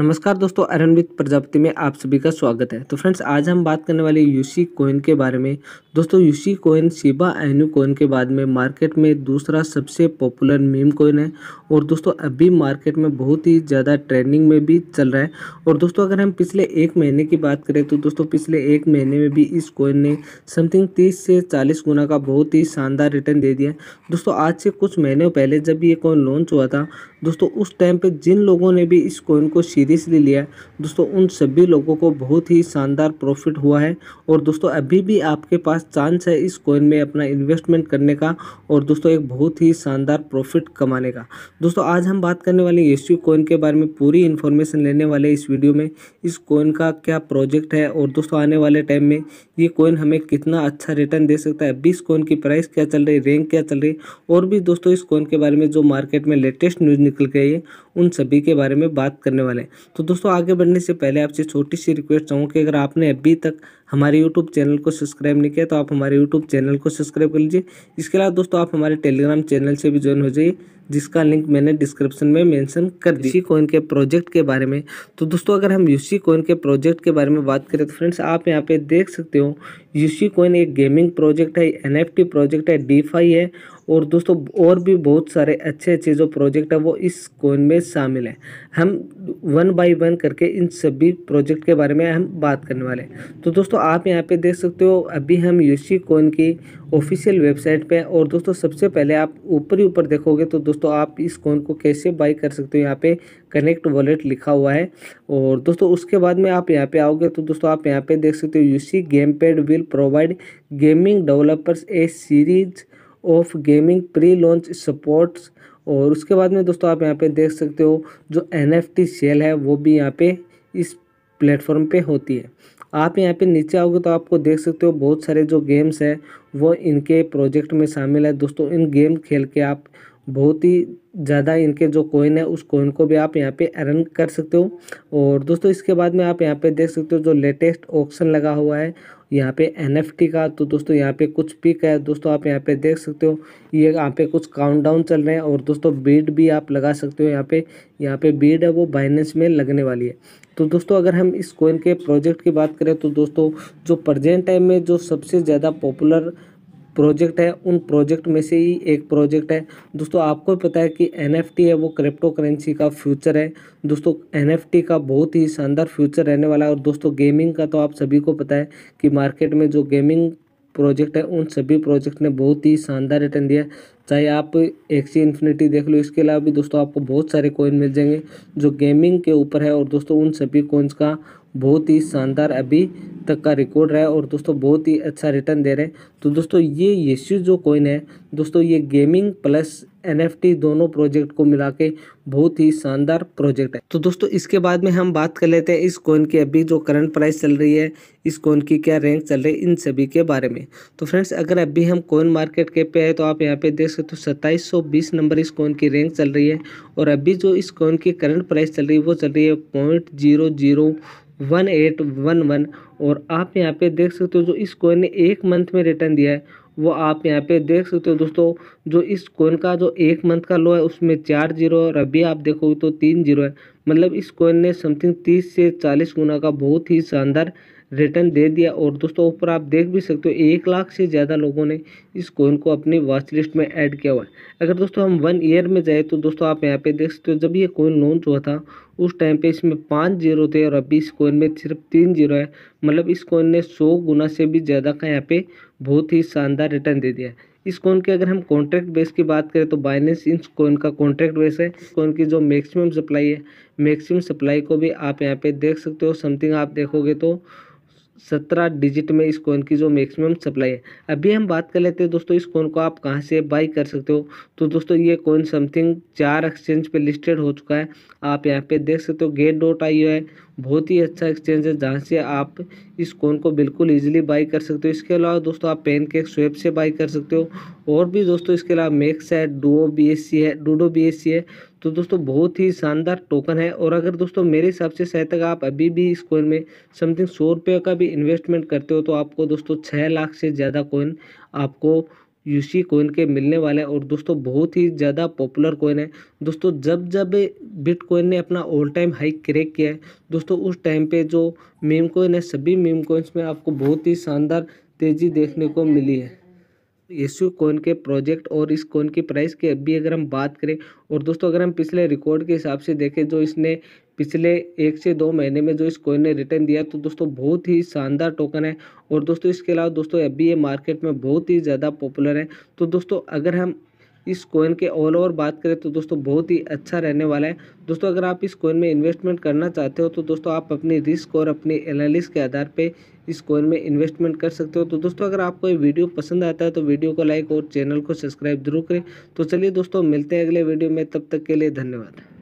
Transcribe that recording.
नमस्कार दोस्तों अरनवित प्रजापति में आप सभी का स्वागत है तो फ्रेंड्स आज हम बात करने वाले यूसी कोइन के बारे में दोस्तों UC coin Shiba Inu coin के बाद में मार्केट में दूसरा सबसे पॉपुलर मीम कोइन है और दोस्तों अभी मार्केट में बहुत ही ज़्यादा ट्रेंडिंग में भी चल रहा है और दोस्तों अगर हम पिछले एक महीने की बात करें तो दोस्तों पिछले एक महीने में भी इस कोइन ने समथिंग तीस से चालीस गुना का बहुत ही शानदार रिटर्न दे दिया दोस्तों आज से कुछ महीनों पहले जब ये कोइन लॉन्च हुआ था दोस्तों उस टाइम पे जिन लोगों ने भी इस कॉइन को सीरियसली लिया दोस्तों उन सभी लोगों को बहुत ही शानदार प्रॉफिट हुआ है और दोस्तों अभी भी आपके पास चांस है इस कॉइन में अपना इन्वेस्टमेंट करने का और दोस्तों एक बहुत ही शानदार प्रॉफिट कमाने का दोस्तों आज हम बात करने वाले एस कॉइन के बारे में पूरी इन्फॉर्मेशन लेने वाले इस वीडियो में इस कॉइन का क्या प्रोजेक्ट है और दोस्तों आने वाले टाइम में ये कॉइन हमें कितना अच्छा रिटर्न दे सकता है अभी इस कॉइन की प्राइस क्या चल रही है रैंक क्या चल रही है और भी दोस्तों इस कॉइन के बारे में जो मार्केट में लेटेस्ट न्यूज़ निकल के आई है उन सभी के बारे में बात करने वाले हैं तो दोस्तों आगे बढ़ने से पहले आपसे छोटी सी रिक्वेस्ट चाहूँ कि अगर आपने अभी तक हमारे यूट्यूब चैनल को सब्सक्राइब नहीं किया तो आप हमारे यूट्यूब चैनल को सब्सक्राइब कर लीजिए इसके अलावा दोस्तों आप हमारे टेलीग्राम चैनल से भी ज्वाइन हो जाइए जिसका लिंक मैंने डिस्क्रिप्शन में मेंशन कर दी यूसी कोइन के प्रोजेक्ट के बारे में तो दोस्तों अगर हम यूसी कोइन के प्रोजेक्ट के बारे में बात करें तो फ्रेंड्स आप यहाँ पे देख सकते हो यूसी कोइन एक गेमिंग प्रोजेक्ट है एनएफटी प्रोजेक्ट है डीफाई है और दोस्तों और भी बहुत सारे अच्छे अच्छे जो प्रोजेक्ट है वो इस कोइन में शामिल हैं हम वन बाय वन करके इन सभी प्रोजेक्ट के बारे में हम बात करने वाले हैं तो दोस्तों आप यहाँ पे देख सकते हो अभी हम यूसी कोइन की ऑफिशियल वेबसाइट पे और दोस्तों सबसे पहले आप ऊपर ही ऊपर देखोगे तो दोस्तों आप इस कोइन को कैसे बाई कर सकते हो यहाँ पे कनेक्ट वॉलेट लिखा हुआ है और दोस्तों उसके बाद में आप यहाँ पे आओगे तो दोस्तों आप यहाँ पे देख सकते हो UC game pad will provide gaming developers a series of gaming pre launch supports और उसके बाद में दोस्तों आप यहाँ पे देख सकते हो जो एन सेल है वो भी यहाँ पे इस प्लेटफॉर्म पे होती है आप यहाँ पे नीचे आओगे तो आपको देख सकते हो बहुत सारे जो गेम्स हैं वो इनके प्रोजेक्ट में शामिल है दोस्तों इन गेम खेल के आप बहुत ही ज़्यादा इनके जो कोइन है उस कोइन को भी आप यहाँ पे अर्न कर सकते हो और दोस्तों इसके बाद में आप यहाँ पे देख सकते हो जो लेटेस्ट ऑप्शन लगा हुआ है यहाँ पे एन का तो दोस्तों यहाँ पे कुछ पिक है दोस्तों आप यहाँ पे देख सकते हो ये यहाँ पे कुछ काउंटडाउन चल रहे हैं और दोस्तों बीड भी आप लगा सकते हो यहाँ पे यहाँ पे बीड है वो बाइनेंस में लगने वाली है तो दोस्तों अगर हम इस कोइन के प्रोजेक्ट की बात करें तो दोस्तों जो प्रजेंट टाइम में जो सबसे ज़्यादा पॉपुलर प्रोजेक्ट है उन प्रोजेक्ट में से ही एक प्रोजेक्ट है दोस्तों आपको पता है कि एन है वो क्रिप्टो करेंसी का फ्यूचर है दोस्तों एन का बहुत ही शानदार फ्यूचर रहने वाला है और दोस्तों गेमिंग का तो आप सभी को पता है कि मार्केट में जो गेमिंग प्रोजेक्ट है उन सभी प्रोजेक्ट ने बहुत ही शानदार रिटर्न दिया चाहे आप एक्सी इन्फिनिटी देख लो इसके अलावा भी दोस्तों आपको बहुत सारे कोइन मिल जाएंगे जो गेमिंग के ऊपर है और दोस्तों उन सभी कॉइन्स का बहुत ही शानदार अभी तक का रिकॉर्ड रहा है और दोस्तों बहुत ही अच्छा रिटर्न दे रहे हैं तो दोस्तों ये यशु जो कॉइन है दोस्तों ये गेमिंग प्लस एनएफटी दोनों प्रोजेक्ट को मिला के बहुत ही शानदार प्रोजेक्ट है तो दोस्तों इसके बाद में हम बात कर लेते हैं इस कॉइन की अभी जो करंट प्राइस चल रही है इस कॉइन की क्या रैंक चल रही है इन सभी के बारे में तो फ्रेंड्स अगर अभी हम कॉइन मार्केट के पे है तो आप यहाँ पे देख सकते हो सत्ताईस नंबर इस कॉइन की रैंक चल रही है और अभी जो इस कॉइन की करंट प्राइस चल रही है वो चल रही है point zero zero one eight one one और आप यहाँ पे देख सकते हो जो इस कोइन ने एक मंथ में रिटर्न दिया है वो आप यहाँ पे देख सकते हो दोस्तों जो इस कोइन का जो एक मंथ का लो है उसमें चार जीरो और अभी आप देखोगे तो तीन जीरो है मतलब इस कोइन ने समथिंग तीस से चालीस गुना का बहुत ही शानदार रिटर्न दे दिया और दोस्तों ऊपर आप देख भी सकते हो एक लाख से ज़्यादा लोगों ने इस कोइन को अपनी वॉच लिस्ट में ऐड किया हुआ है अगर दोस्तों हम वन ईयर में जाए तो दोस्तों आप यहाँ पे देख सकते हो जब ये कोइन लॉन्च हुआ था उस टाइम पे इसमें पाँच जीरो थे और अभी इस कोइन में सिर्फ तीन जीरो है मतलब इस कोइन ने सौ गुना से भी ज़्यादा का यहाँ पे बहुत ही शानदार रिटर्न दे दिया इस कोइन के अगर हम कॉन्ट्रैक्ट बेस की बात करें तो बाइनेंस इन कोइन का कॉन्ट्रैक्ट बेस है कोइन की जो मैक्सिमम सप्लाई है मैक्सिमम सप्लाई को भी आप यहाँ पे देख सकते हो समथिंग आप देखोगे तो सत्रह डिजिट में इस कॉइन की जो मैक्सिमम सप्लाई है अभी हम बात कर लेते हैं दोस्तों इस कॉइन को आप कहाँ से बाई कर सकते हो तो दोस्तों ये कॉइन समथिंग चार एक्सचेंज पे लिस्टेड हो चुका है आप यहाँ पे देख सकते हो गेट डॉट आई है बहुत ही अच्छा एक्सचेंज है जहाँ से आप इस कॉइन को बिल्कुल ईजिली बाई कर सकते हो इसके अलावा दोस्तों आप पेन केक स्वेप से बाई कर सकते हो और भी दोस्तों इसके अलावा मेक्स है डो बी है डूडो बी है तो दोस्तों बहुत ही शानदार टोकन है और अगर दोस्तों मेरे हिसाब से शायद तक आप अभी भी इस कोइन में समथिंग सौ रुपये का भी इन्वेस्टमेंट करते हो तो आपको दोस्तों छः लाख से ज़्यादा कोइन आपको यूसी कोइन के मिलने वाले हैं और दोस्तों बहुत ही ज़्यादा पॉपुलर कोइन है दोस्तों जब जब बिटकॉइन ने अपना ऑल टाइम हाई क्रेक किया है दोस्तों उस टाइम पे जो मीम कोइन है सभी मीम कोइंस में आपको बहुत ही शानदार तेज़ी देखने को मिली है यशु कोन के प्रोजेक्ट और इस कोन की प्राइस की अभी अगर हम बात करें और दोस्तों अगर हम पिछले रिकॉर्ड के हिसाब से देखें जो इसने पिछले एक से दो महीने में जो इस कोइन ने रिटर्न दिया तो दोस्तों बहुत ही शानदार टोकन है और दोस्तों इसके अलावा दोस्तों अभी ये मार्केट में बहुत ही ज़्यादा पॉपुलर है तो दोस्तों अगर हम इस कॉइन के ऑल ओवर बात करें तो दोस्तों बहुत ही अच्छा रहने वाला है दोस्तों अगर आप इस कॉइन में इन्वेस्टमेंट करना चाहते हो तो दोस्तों आप अपनी रिस्क और अपने एनालिस के आधार पर इस कॉइन में इन्वेस्टमेंट कर सकते हो तो दोस्तों अगर आपको ये वीडियो पसंद आता है तो वीडियो को लाइक और चैनल को सब्सक्राइब जरूर करें तो चलिए दोस्तों मिलते हैं अगले वीडियो में तब तक के लिए धन्यवाद